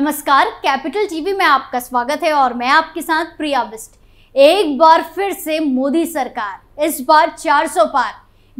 नमस्कार capital TV में आपका स्वागत है और मैं आपके साथ प्रिया बिस्ट एक बार फिर से मोदी सरकार इस बार 400 पार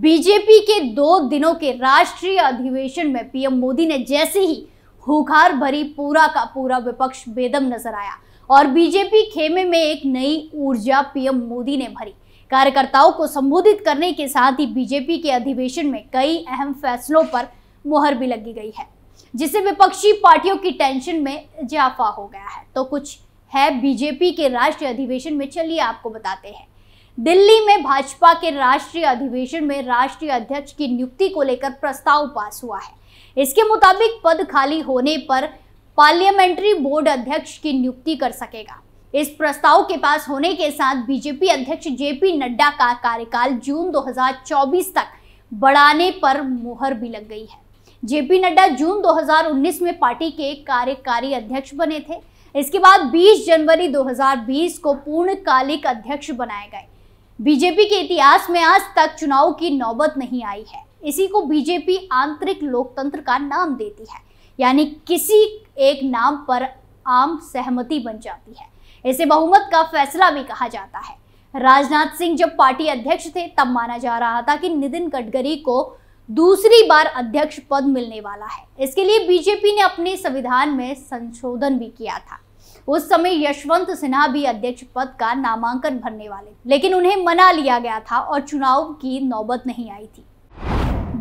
बीजेपी के दो दिनों के राष्ट्रीय अधिवेशन में पीएम मोदी ने जैसे ही हुखार भरी पूरा का पूरा विपक्ष बेदम नजर आया और बीजेपी खेमे में एक नई ऊर्जा पीएम मोदी ने भरी कार्यकर्ताओं को संबोधित करने के साथ ही बीजेपी के अधिवेशन में कई अहम फैसलों पर मुहर भी लगी गई है जिससे विपक्षी पार्टियों की टेंशन में इजाफा हो गया है तो कुछ है बीजेपी के राष्ट्रीय अधिवेशन में चलिए आपको बताते हैं दिल्ली में भाजपा के राष्ट्रीय अधिवेशन में राष्ट्रीय अध्यक्ष की नियुक्ति को लेकर प्रस्ताव पास हुआ है इसके मुताबिक पद खाली होने पर पार्लियामेंट्री बोर्ड अध्यक्ष की नियुक्ति कर सकेगा इस प्रस्ताव के पास होने के साथ बीजेपी अध्यक्ष जेपी नड्डा का कार्यकाल जून 2024 तक बढ़ाने पर मुहर भी लग गई है जेपी नड्डा जून 2019 में पार्टी के कार्यकारी अध्यक्ष बने थे इसके बाद 20 जनवरी 2020 को पूर्णकालिक अध्यक्ष बनाए गए बीजेपी के इतिहास में आज तक चुनाव की नौबत नहीं आई है इसी को बीजेपी आंतरिक लोकतंत्र का नाम देती है यानी किसी एक नाम पर आम सहमति बन जाती है इसे बहुमत का फैसला भी कहा जाता है राजनाथ सिंह जब पार्टी अध्यक्ष थे तब माना जा रहा था कि नितिन गडकरी को दूसरी बार अध्यक्ष पद मिलने वाला है इसके लिए बीजेपी ने अपने संविधान में संशोधन भी किया था उस समय यशवंत सिन्हा भी अध्यक्ष पद का नामांकन भरने वाले लेकिन उन्हें मना लिया गया था और चुनाव की नौबत नहीं आई थी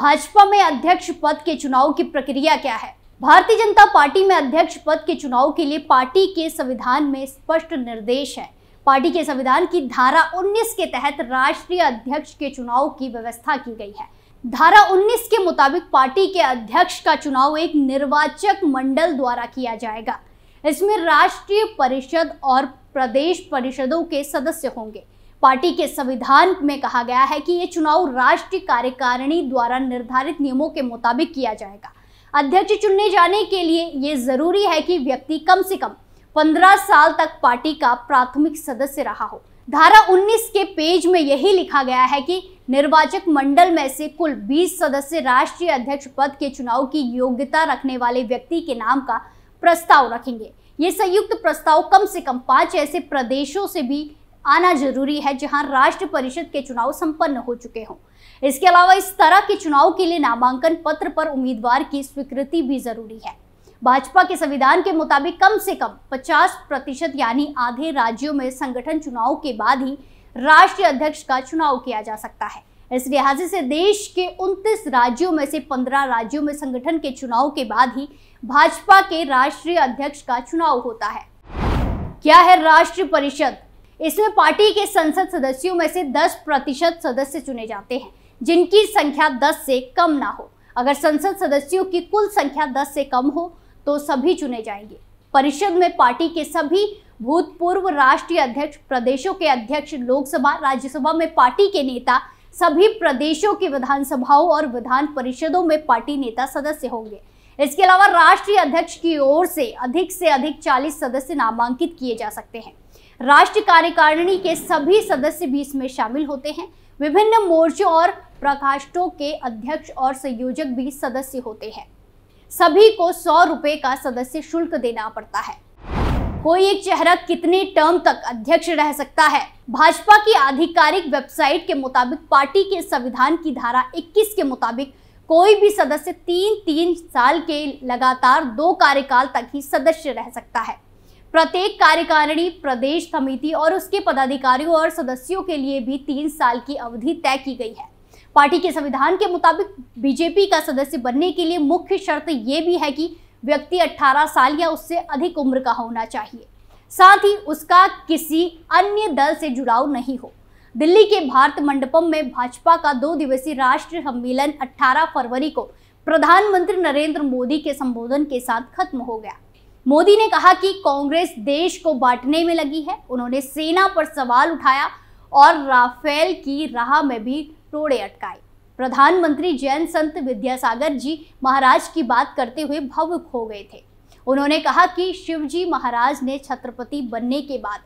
भाजपा में अध्यक्ष पद के चुनाव की प्रक्रिया क्या है भारतीय जनता पार्टी में अध्यक्ष पद के चुनाव के लिए पार्टी के संविधान में स्पष्ट निर्देश है पार्टी के संविधान की धारा 19 के तहत राष्ट्रीय अध्यक्ष के चुनाव की व्यवस्था की गई है धारा 19 के मुताबिक पार्टी के अध्यक्ष का चुनाव एक निर्वाचक मंडल द्वारा किया जाएगा इसमें राष्ट्रीय परिषद और प्रदेश परिषदों के सदस्य होंगे पार्टी के संविधान में कहा गया है कि ये चुनाव राष्ट्रीय कार्यकारिणी द्वारा निर्धारित नियमों के मुताबिक किया जाएगा अध्यक्ष चुनने जाने के लिए ये जरूरी है कि व्यक्ति कम से कम पंद्रह साल तक पार्टी का प्राथमिक सदस्य रहा हो धारा 19 के पेज में यही लिखा गया है कि निर्वाचक मंडल में से कुल 20 सदस्य राष्ट्रीय अध्यक्ष पद के चुनाव की योग्यता रखने वाले व्यक्ति के नाम का प्रस्ताव रखेंगे ये संयुक्त प्रस्ताव कम से कम पांच ऐसे प्रदेशों से भी आना जरूरी है जहां राष्ट्र परिषद के चुनाव संपन्न हो चुके हों इसके अलावा इस तरह के चुनाव के लिए नामांकन पत्र पर उम्मीदवार की स्वीकृति भी जरूरी है भाजपा के संविधान के मुताबिक कम से कम 50 प्रतिशत यानी आधे राज्यों में संगठन चुनाव के बाद ही राष्ट्रीय अध्यक्ष का चुनाव किया जा सकता है इस लिहाजे से देश के 29 राज्यों में से 15 राज्यों में संगठन के चुनाव के बाद ही भाजपा के राष्ट्रीय अध्यक्ष का चुनाव होता है क्या है राष्ट्रीय परिषद इसमें पार्टी के संसद सदस्यों में से 10 प्रतिशत सदस्य चुने जाते हैं जिनकी संख्या 10 से कम ना हो अगर संसद सदस्यों की कुल संख्या 10 से कम हो तो सभी चुने जाएंगे परिषद में पार्टी के सभी भूतपूर्व राष्ट्रीय अध्यक्ष प्रदेशों के अध्यक्ष लोकसभा राज्यसभा में पार्टी के नेता सभी प्रदेशों की विधानसभाओं और विधान परिषदों में पार्टी नेता सदस्य होंगे इसके अलावा राष्ट्रीय अध्यक्ष की ओर से अधिक से अधिक 40 सदस्य नामांकित किए जा सकते हैं राष्ट्रीय कार्यकारिणी के सभी सदस्य भी इसमें शामिल होते हैं विभिन्न मोर्चों और प्रकाष्ठों के अध्यक्ष और संयोजक भी सदस्य होते हैं सभी को सौ रुपए का सदस्य शुल्क देना पड़ता है कोई एक चेहरा कितने टर्म तक अध्यक्ष रह सकता है भाजपा की आधिकारिक वेबसाइट के मुताबिक पार्टी के संविधान की धारा 21 के मुताबिक कोई भी सदस्य तीन तीन साल के लगातार दो कार्यकाल तक ही सदस्य रह सकता है प्रत्येक कार्यकारिणी प्रदेश समिति और उसके पदाधिकारियों और सदस्यों के लिए भी तीन साल की अवधि तय की गई है पार्टी के संविधान के मुताबिक बीजेपी का सदस्य बनने के लिए मुख्य शर्त ये भी है कि व्यक्ति 18 साल या उससे अधिक उम्र का होना चाहिए साथ ही उसका किसी अन्य दल से जुड़ाव नहीं हो दिल्ली के भारत मंडपम में भाजपा का दो दिवसीय राष्ट्रीय सम्मेलन 18 फरवरी को प्रधानमंत्री नरेंद्र मोदी के संबोधन के साथ खत्म हो गया मोदी ने कहा कि कांग्रेस देश को बांटने में लगी है उन्होंने सेना पर सवाल उठाया और राफेल की राह में भी टोड़े अटकाए प्रधानमंत्री जैन संत विद्यासागर जी महाराज की बात करते हुए भावुक हो गए थे उन्होंने कहा कि शिवजी महाराज ने छत्रपति बनने के बाद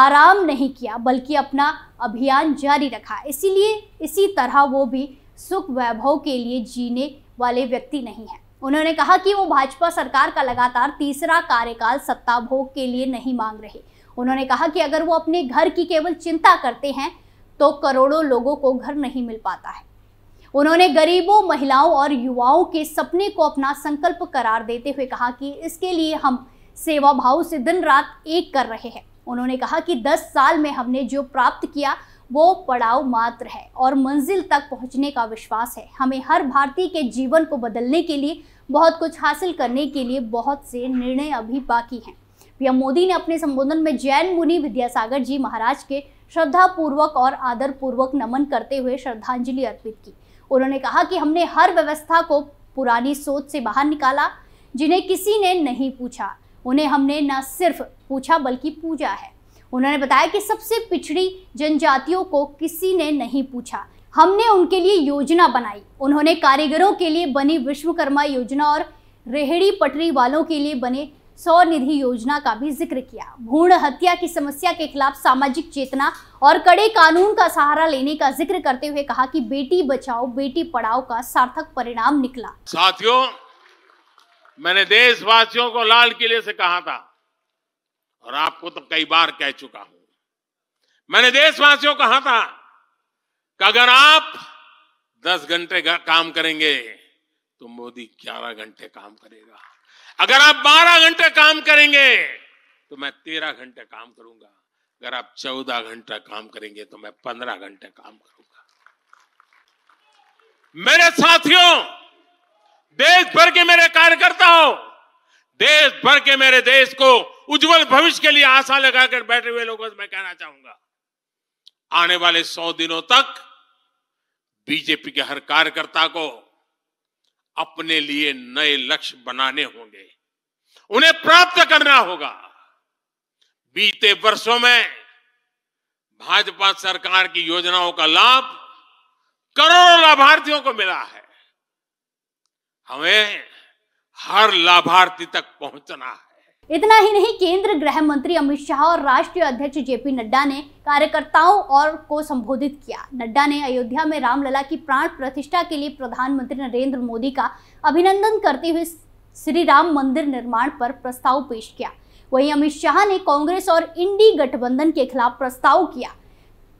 आराम नहीं किया बल्कि अपना अभियान जारी रखा इसीलिए इसी तरह वो भी सुख वैभव के लिए जीने वाले व्यक्ति नहीं है उन्होंने कहा कि वो भाजपा सरकार का लगातार तीसरा कार्यकाल सत्ता भोग के लिए नहीं मांग रहे उन्होंने कहा कि अगर वो अपने घर की केवल चिंता करते हैं तो करोड़ों लोगों को घर नहीं मिल पाता है उन्होंने गरीबों महिलाओं और युवाओं के सपने को अपना संकल्प करार देते हुए कहा कि इसके लिए हम सेवा भाव से दिन रात एक कर रहे हैं उन्होंने कहा कि 10 साल में हमने जो प्राप्त किया वो पड़ाव मात्र है और मंजिल तक पहुंचने का विश्वास है हमें हर भारतीय के जीवन को बदलने के लिए बहुत कुछ हासिल करने के लिए बहुत से निर्णय अभी बाकी हैं पीएम मोदी ने अपने संबोधन में जैन मुनि विद्यासागर जी महाराज के श्रद्धा पूर्वक और आदर पूर्वक नमन करते हुए श्रद्धांजलि अर्पित की उन्होंने कहा कि हमने हर व्यवस्था को पुरानी सोच से बाहर निकाला जिन्हें किसी ने नहीं पूछा उन्हें हमने न सिर्फ पूछा बल्कि पूजा है उन्होंने बताया कि सबसे पिछड़ी जनजातियों को किसी ने नहीं पूछा हमने उनके लिए योजना बनाई उन्होंने कारीगरों के लिए बनी विश्वकर्मा योजना और रेहड़ी पटरी वालों के लिए बने स्वनिधि योजना का भी जिक्र किया भूण हत्या की समस्या के खिलाफ सामाजिक चेतना और कड़े कानून का सहारा लेने का जिक्र करते हुए कहा कि बेटी बचाओ बेटी पढ़ाओ का सार्थक परिणाम निकला साथियों मैंने देशवासियों को लाल किले से कहा था और आपको तो कई बार कह चुका हूं मैंने देशवासियों कहा था कि अगर आप 10 घंटे काम करेंगे तो मोदी 11 घंटे काम करेगा अगर आप 12 घंटे काम करेंगे तो मैं 13 घंटे काम करूंगा अगर आप 14 घंटा काम करेंगे तो मैं 15 घंटे काम करूंगा मेरे साथियों देश भर के मेरे कार्यकर्ता हो देश भर के मेरे देश को उज्जवल भविष्य के लिए आशा लगाकर बैठे हुए लोगों से मैं कहना चाहूंगा आने वाले सौ दिनों तक बीजेपी के हर कार्यकर्ता को अपने लिए नए लक्ष्य बनाने होंगे उन्हें प्राप्त करना होगा बीते वर्षों में भाजपा सरकार की योजनाओं का लाभ करोड़ों लाभार्थियों को मिला है हमें हर लाभार्थी तक पहुंचना है इतना ही नहीं केंद्र गृह मंत्री अमित शाह और राष्ट्रीय अध्यक्ष जेपी नड्डा ने कार्यकर्ताओं और को संबोधित किया नड्डा ने अयोध्या में रामलला की प्राण प्रतिष्ठा के लिए प्रधानमंत्री नरेंद्र मोदी का अभिनंदन करते हुए श्री राम मंदिर निर्माण पर प्रस्ताव पेश किया वहीं अमित शाह ने कांग्रेस और इंडी गठबंधन के खिलाफ प्रस्ताव किया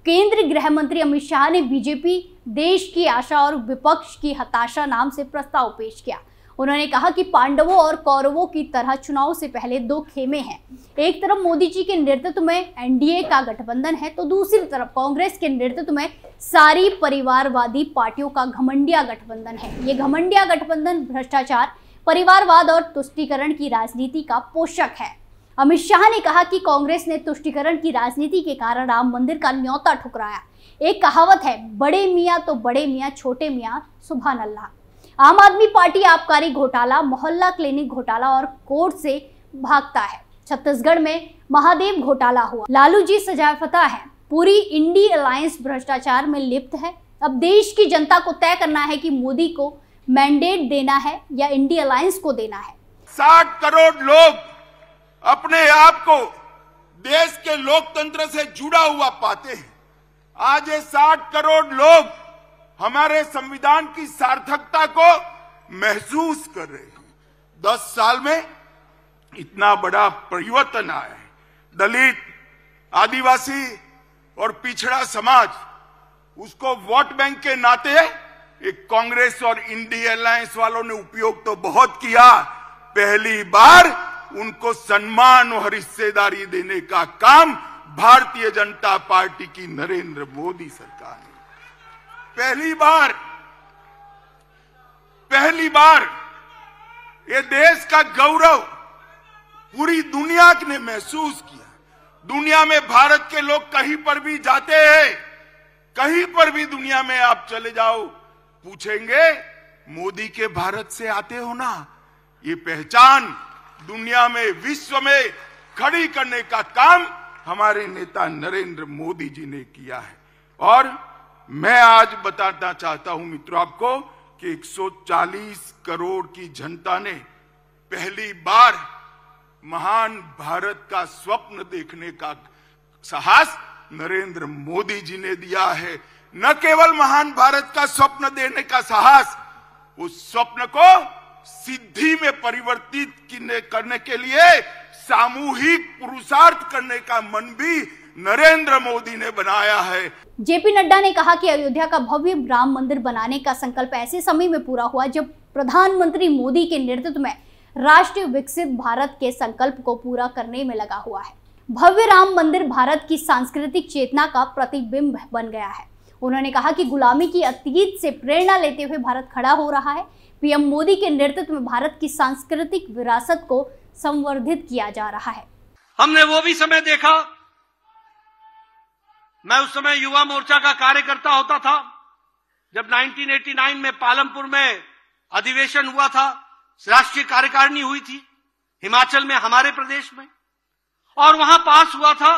केंद्रीय गृह मंत्री अमित शाह ने बीजेपी देश की आशा और विपक्ष की हताशा नाम से प्रस्ताव पेश किया उन्होंने कहा कि पांडवों और कौरवों की तरह चुनाव से पहले दो खेमे हैं एक तरफ मोदी जी के नेतृत्व में एनडीए का गठबंधन है तो दूसरी तरफ कांग्रेस के नेतृत्व में सारी परिवारवादी पार्टियों का घमंडिया गठबंधन है ये घमंडिया गठबंधन भ्रष्टाचार परिवारवाद और तुष्टिकरण की राजनीति का पोषक है अमित शाह ने कहा कि कांग्रेस ने तुष्टिकरण की राजनीति के कारण राम मंदिर का न्योता ठुकराया एक कहावत है बड़े मियाँ तो बड़े मियाँ छोटे मियाँ सुबह अल्लाह आम आदमी पार्टी आबकारी घोटाला मोहल्ला क्लिनिक घोटाला और कोर्ट से भागता है छत्तीसगढ़ में महादेव घोटाला हुआ लालू जी सजा फता है पूरी इंडी अलायंस भ्रष्टाचार में लिप्त है अब देश की जनता को तय करना है कि मोदी को मैंडेट देना है या इंडिया अलायंस को देना है साठ करोड़ लोग अपने आप को देश के लोकतंत्र से जुड़ा हुआ पाते हैं आज ये साठ करोड़ लोग हमारे संविधान की सार्थकता को महसूस कर रहे हैं दस साल में इतना बड़ा परिवर्तन आया है दलित आदिवासी और पिछड़ा समाज उसको वोट बैंक के नाते है कांग्रेस और इंडी अलायंस वालों ने उपयोग तो बहुत किया पहली बार उनको सम्मान और हिस्सेदारी देने का काम भारतीय जनता पार्टी की नरेंद्र मोदी सरकार ने पहली बार पहली बार ये देश का गौरव पूरी दुनिया ने महसूस किया दुनिया में भारत के लोग कहीं पर भी जाते हैं कहीं पर भी दुनिया में आप चले जाओ पूछेंगे मोदी के भारत से आते हो ना ये पहचान दुनिया में विश्व में खड़ी करने का काम हमारे नेता नरेंद्र मोदी जी ने किया है और मैं आज बताना चाहता हूं मित्रों आपको कि 140 करोड़ की जनता ने पहली बार महान भारत का स्वप्न देखने का साहस नरेंद्र मोदी जी ने दिया है न केवल महान भारत का स्वप्न देने का साहस उस स्वप्न को सिद्धि में परिवर्तित करने के लिए सामूहिक पुरुषार्थ करने का मन भी नरेंद्र मोदी ने बनाया है जेपी नड्डा ने कहा कि अयोध्या का भव्य राम मंदिर बनाने का संकल्प ऐसे समय में पूरा हुआ जब प्रधानमंत्री मोदी के नेतृत्व में राष्ट्रीय विकसित भारत के संकल्प को पूरा करने में लगा हुआ है भव्य राम मंदिर भारत की सांस्कृतिक चेतना का प्रतिबिंब बन गया है उन्होंने कहा कि गुलामी की अतीत से प्रेरणा लेते हुए भारत खड़ा हो रहा है पीएम मोदी के नेतृत्व में भारत की सांस्कृतिक विरासत को संवर्धित किया जा रहा है हमने वो भी समय देखा मैं उस समय युवा मोर्चा का कार्यकर्ता होता था जब 1989 में पालमपुर में अधिवेशन हुआ था राष्ट्रीय कार्यकारिणी हुई थी हिमाचल में हमारे प्रदेश में और वहां पास हुआ था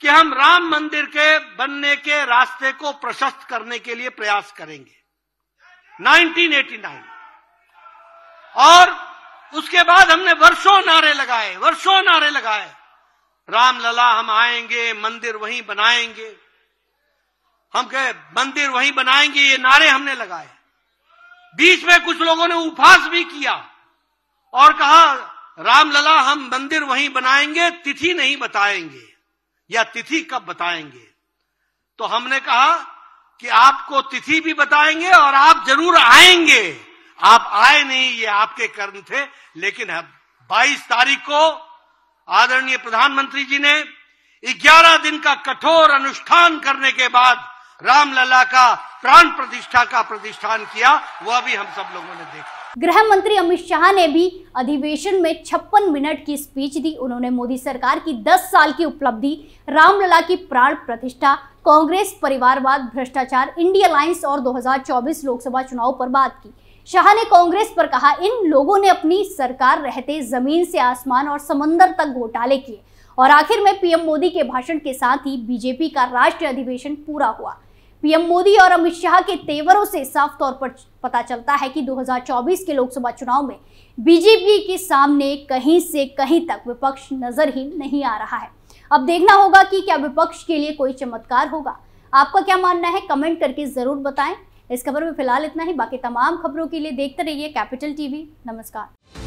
कि हम राम मंदिर के बनने के रास्ते को प्रशस्त करने के लिए प्रयास करेंगे 1989 और उसके बाद हमने वर्षों नारे लगाए वर्षों नारे लगाए रामलला हम आएंगे मंदिर वहीं बनाएंगे हम कहे मंदिर वहीं बनाएंगे ये नारे हमने लगाए बीच में कुछ लोगों ने उपहास भी किया और कहा रामलला हम मंदिर वहीं बनाएंगे तिथि नहीं बताएंगे या तिथि कब बताएंगे तो हमने कहा कि आपको तिथि भी बताएंगे और आप जरूर आएंगे आप आए नहीं ये आपके कर्म थे लेकिन अब 22 तारीख को आदरणीय प्रधानमंत्री जी ने 11 दिन का कठोर अनुष्ठान करने के बाद रामलला का प्राण प्रतिष्ठा का प्रतिष्ठान किया वह भी हम सब लोगों ने देखा गृह मंत्री अमित शाह ने भी अधिवेशन में छप्पन मिनट की स्पीच दी उन्होंने मोदी सरकार की 10 साल की उपलब्धि रामलला की प्राण प्रतिष्ठा कांग्रेस परिवारवाद भ्रष्टाचार इंडिया लाइन्स और 2024 लोकसभा चुनाव पर बात की शाह ने कांग्रेस पर कहा इन लोगों ने अपनी सरकार रहते जमीन से आसमान और समंदर तक घोटाले किए और आखिर में पीएम मोदी के भाषण के साथ ही बीजेपी का राष्ट्रीय अधिवेशन पूरा हुआ पीएम मोदी और अमित शाह के तेवरों से साफ तौर पर पता चलता है कि 2024 के लोकसभा चुनाव में बीजेपी के सामने कहीं से कहीं तक विपक्ष नजर ही नहीं आ रहा है अब देखना होगा कि क्या विपक्ष के लिए कोई चमत्कार होगा आपका क्या मानना है कमेंट करके जरूर बताएं इस खबर में फिलहाल इतना ही बाकी तमाम खबरों के लिए देखते रहिए कैपिटल टीवी नमस्कार